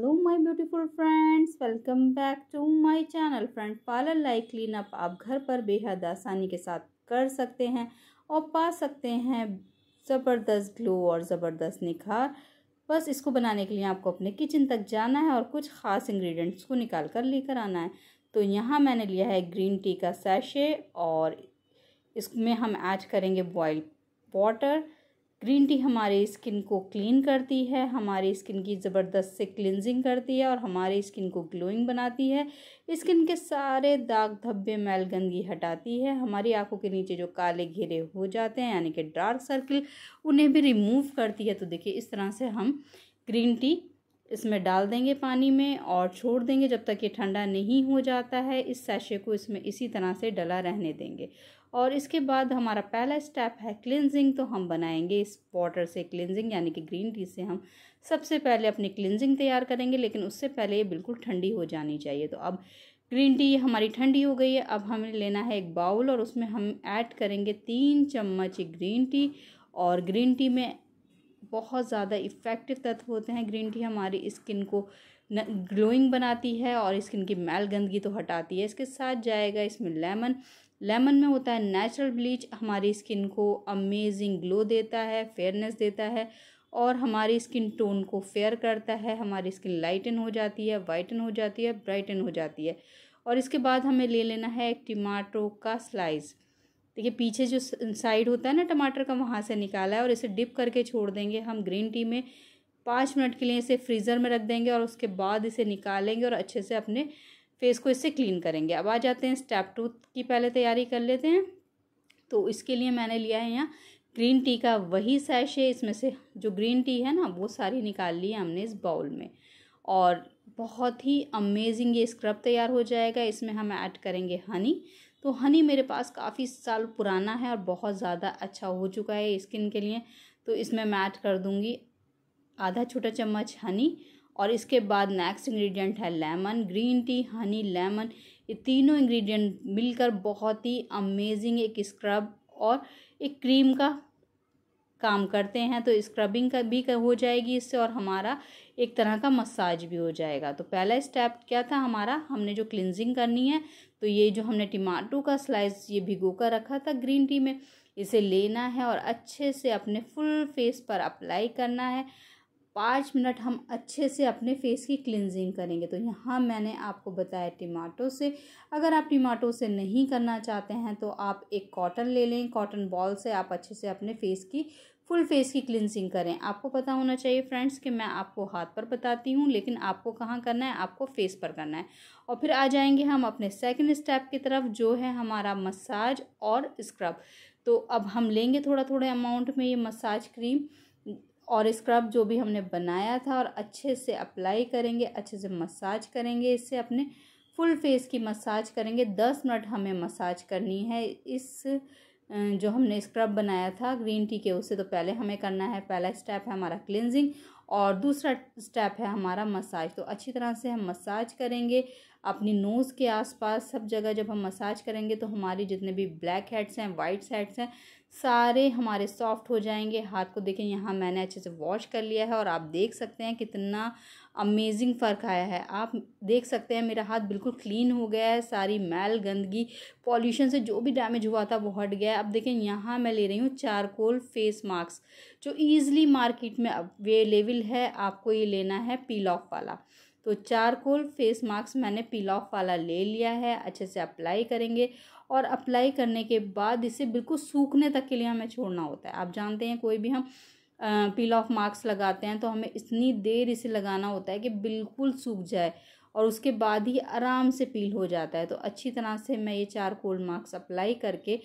hello my beautiful friends welcome back to my channel friend parlour like clean up आप घर पर बेहद आसानी के साथ कर सकते हैं और पा सकते हैं ज़बरदस्त ग्लो और ज़बरदस्त निखार बस इसको बनाने के लिए आपको अपने किचन तक जाना है और कुछ ख़ास इंग्रेडिएंट्स को निकाल कर लेकर आना है तो यहाँ मैंने लिया है ग्रीन टी का सैशे और इसमें हम ऐड करेंगे बॉयल वाटर ग्रीन टी हमारे स्किन को क्लीन करती है हमारी स्किन की ज़बरदस्त से क्लिनजिंग करती है और हमारी स्किन को ग्लोइंग बनाती है स्किन के सारे दाग धब्बे मैल गंदगी हटाती है हमारी आंखों के नीचे जो काले घेरे हो जाते हैं यानी कि डार्क सर्किल उन्हें भी रिमूव करती है तो देखिए इस तरह से हम ग्रीन टी इसमें डाल देंगे पानी में और छोड़ देंगे जब तक ये ठंडा नहीं हो जाता है इस सैशे को इसमें इसी तरह से डला रहने देंगे और इसके बाद हमारा पहला स्टेप है क्लिनजिंग तो हम बनाएंगे इस वाटर से क्लिनजिंग यानी कि ग्रीन टी से हम सबसे पहले अपनी क्लिनजिंग तैयार करेंगे लेकिन उससे पहले ये बिल्कुल ठंडी हो जानी चाहिए तो अब ग्रीन टी हमारी ठंडी हो गई है अब हमें लेना है एक बाउल और उसमें हम ऐड करेंगे तीन चम्मच ग्रीन टी और ग्रीन टी में बहुत ज़्यादा इफ़ेक्टिव तत्व होते हैं ग्रीन टी हमारी स्किन को ग्लोइंग बनाती है और स्किन की मैल गंदगी तो हटाती है इसके साथ जाएगा इसमें लेमन लेमन में होता है नेचुरल ब्लीच हमारी स्किन को अमेजिंग ग्लो देता है फेयरनेस देता है और हमारी स्किन टोन को फेयर करता है हमारी स्किन लाइटन हो जाती है वाइटन हो जाती है ब्राइटन हो जाती है और इसके बाद हमें ले लेना है एक टमाटो का स्लाइस देखिए पीछे जो साइड होता है ना टमाटर का वहाँ से निकाला है और इसे डिप करके छोड़ देंगे हम ग्रीन टी में पाँच मिनट के लिए इसे फ्रीज़र में रख देंगे और उसके बाद इसे निकालेंगे और अच्छे से अपने फेस को इससे क्लीन करेंगे अब आ जाते हैं स्टेप टू की पहले तैयारी कर लेते हैं तो इसके लिए मैंने लिया है यहाँ ग्रीन टी का वही है इसमें से जो ग्रीन टी है ना वो सारी निकाल ली है हमने इस बाउल में और बहुत ही अमेजिंग ये स्क्रब तैयार हो जाएगा इसमें हम ऐड करेंगे हनी तो हनी मेरे पास काफ़ी साल पुराना है और बहुत ज़्यादा अच्छा हो चुका है स्किन के लिए तो इसमें मैं ऐड कर दूँगी आधा छोटा चम्मच हनी और इसके बाद नेक्स्ट इंग्रेडिएंट है lemon green tea honey lemon ये तीनों इंग्रेडिएंट मिलकर बहुत ही अमेजिंग एक स्क्रब और एक क्रीम का काम करते हैं तो स्क्रबिंग का भी हो जाएगी इससे और हमारा एक तरह का मसाज भी हो जाएगा तो पहला स्टेप क्या था हमारा हमने जो क्लिनजिंग करनी है तो ये जो हमने टमाटो का स्लाइस ये भिगो कर रखा था ग्रीन टी में इसे लेना है और अच्छे से अपने फुल फेस पर अप्लाई करना है पाँच मिनट हम अच्छे से अपने फेस की क्लिनजिंग करेंगे तो यहाँ मैंने आपको बताया टमाटो से अगर आप टमाटो से नहीं करना चाहते हैं तो आप एक कॉटन ले लें कॉटन बॉल से आप अच्छे से अपने फेस की फुल फेस की क्लिनजिंग करें आपको पता होना चाहिए फ्रेंड्स कि मैं आपको हाथ पर बताती हूँ लेकिन आपको कहाँ करना है आपको फेस पर करना है और फिर आ जाएंगे हम अपने सेकेंड स्टेप की तरफ जो है हमारा मसाज और स्क्रब तो अब हम लेंगे थोड़ा थोड़े अमाउंट में ये मसाज क्रीम और स्क्रब जो भी हमने बनाया था और अच्छे से अप्लाई करेंगे अच्छे से मसाज करेंगे इससे अपने फुल फेस की मसाज करेंगे दस मिनट हमें मसाज करनी है इस जो हमने स्क्रब बनाया था ग्रीन टी के उससे तो पहले हमें करना है पहला स्टेप है हमारा क्लिनजिंग और दूसरा स्टेप है हमारा मसाज तो अच्छी तरह से हम मसाज करेंगे अपनी नोज़ के आसपास सब जगह जब हम मसाज करेंगे तो हमारी जितने भी ब्लैक हेड्स हैं वाइट हेड्स हैं सारे हमारे सॉफ्ट हो जाएंगे हाथ को देखें यहाँ मैंने अच्छे से वॉश कर लिया है और आप देख सकते हैं कितना अमेजिंग फ़र्क आया है आप देख सकते हैं मेरा हाथ बिल्कुल क्लीन हो गया है सारी मैल गंदगी पॉल्यूशन से जो भी डैमेज हुआ था वो हट गया है अब देखें यहाँ मैं ले रही हूँ चारकोल फेस मास्क जो ईज़िली मार्केट में अवेलेबल है आपको ये लेना है पील ऑफ वाला तो चारकोल फेस मास्क मैंने पील ऑफ वाला ले लिया है अच्छे से अप्लाई करेंगे और अप्लाई करने के बाद इसे बिल्कुल सूखने तक के लिए हमें छोड़ना होता है आप जानते हैं कोई भी हम पील ऑफ मार्क्स लगाते हैं तो हमें इतनी देर इसे लगाना होता है कि बिल्कुल सूख जाए और उसके बाद ही आराम से पील हो जाता है तो अच्छी तरह से मैं ये चार कोल्ड मार्क्स अप्लाई करके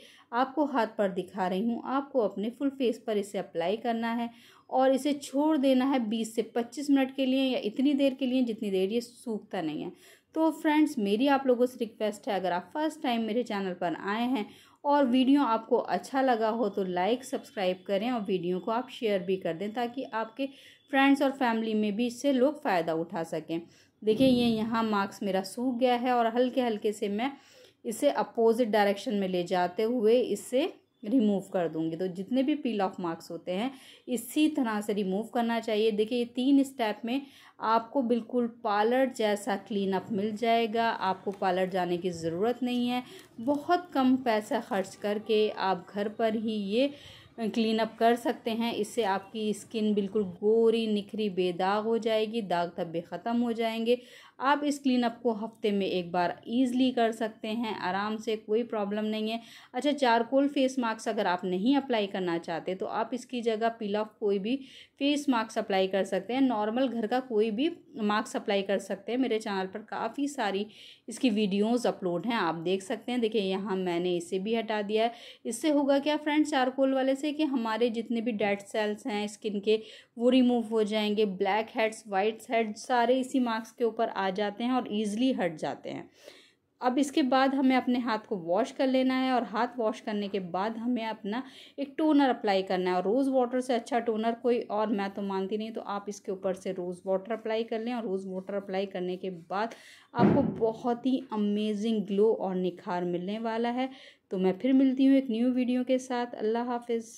आपको हाथ पर दिखा रही हूँ आपको अपने फुल फेस पर इसे अप्लाई करना है और इसे छोड़ देना है बीस से पच्चीस मिनट के लिए या इतनी देर के लिए जितनी देर ये सूखता नहीं है तो फ्रेंड्स मेरी आप लोगों से रिक्वेस्ट है अगर आप फर्स्ट टाइम मेरे चैनल पर आए हैं और वीडियो आपको अच्छा लगा हो तो लाइक सब्सक्राइब करें और वीडियो को आप शेयर भी कर दें ताकि आपके फ्रेंड्स और फैमिली में भी इससे लोग फ़ायदा उठा सकें देखिए ये यहाँ मार्क्स मेरा सूख गया है और हल्के हल्के से मैं इसे अपोजिट डायरेक्शन में ले जाते हुए इसे रिमूव कर दूंगी तो जितने भी पील ऑफ मार्क्स होते हैं इसी तरह से रिमूव करना चाहिए देखिए ये तीन स्टेप में आपको बिल्कुल पार्लर जैसा क्लीन अप मिल जाएगा आपको पार्लर जाने की ज़रूरत नहीं है बहुत कम पैसा खर्च करके आप घर पर ही ये क्लीन अप कर सकते हैं इससे आपकी स्किन बिल्कुल गोरी निखरी बेदाग हो जाएगी दाग धब्बे ख़त्म हो जाएंगे आप इस क्लीनअप को हफ्ते में एक बार ईजली कर सकते हैं आराम से कोई प्रॉब्लम नहीं है अच्छा चारकोल फेस मास्क अगर आप नहीं अप्लाई करना चाहते तो आप इसकी जगह पिल ऑफ कोई भी फेस मास्क अप्लाई कर सकते हैं नॉर्मल घर का कोई भी मास्क अप्लाई कर सकते हैं मेरे चैनल पर काफ़ी सारी इसकी वीडियोज़ अपलोड हैं आप देख सकते हैं देखिए यहाँ मैंने इसे भी हटा दिया है इससे होगा क्या फ्रेंड्स चारकोल वाले से कि हमारे जितने भी डेड सेल्स हैं स्किन के वो रिमूव हो जाएंगे ब्लैक हेड्स वाइट हेड्स सारे इसी मास्क के ऊपर आ आ जाते हैं और ईज़िली हट जाते हैं अब इसके बाद हमें अपने हाथ को वॉश कर लेना है और हाथ वॉश करने के बाद हमें अपना एक टोनर अप्लाई करना है और रोज़ वाटर से अच्छा टोनर कोई और मैं तो मानती नहीं तो आप इसके ऊपर से रोज़ वाटर अप्लाई कर लें और रोज़ वाटर अप्लाई करने के बाद आपको बहुत ही अमेजिंग ग्लो और निखार मिलने वाला है तो मैं फिर मिलती हूँ एक न्यू वीडियो के साथ अल्लाह हाफिज़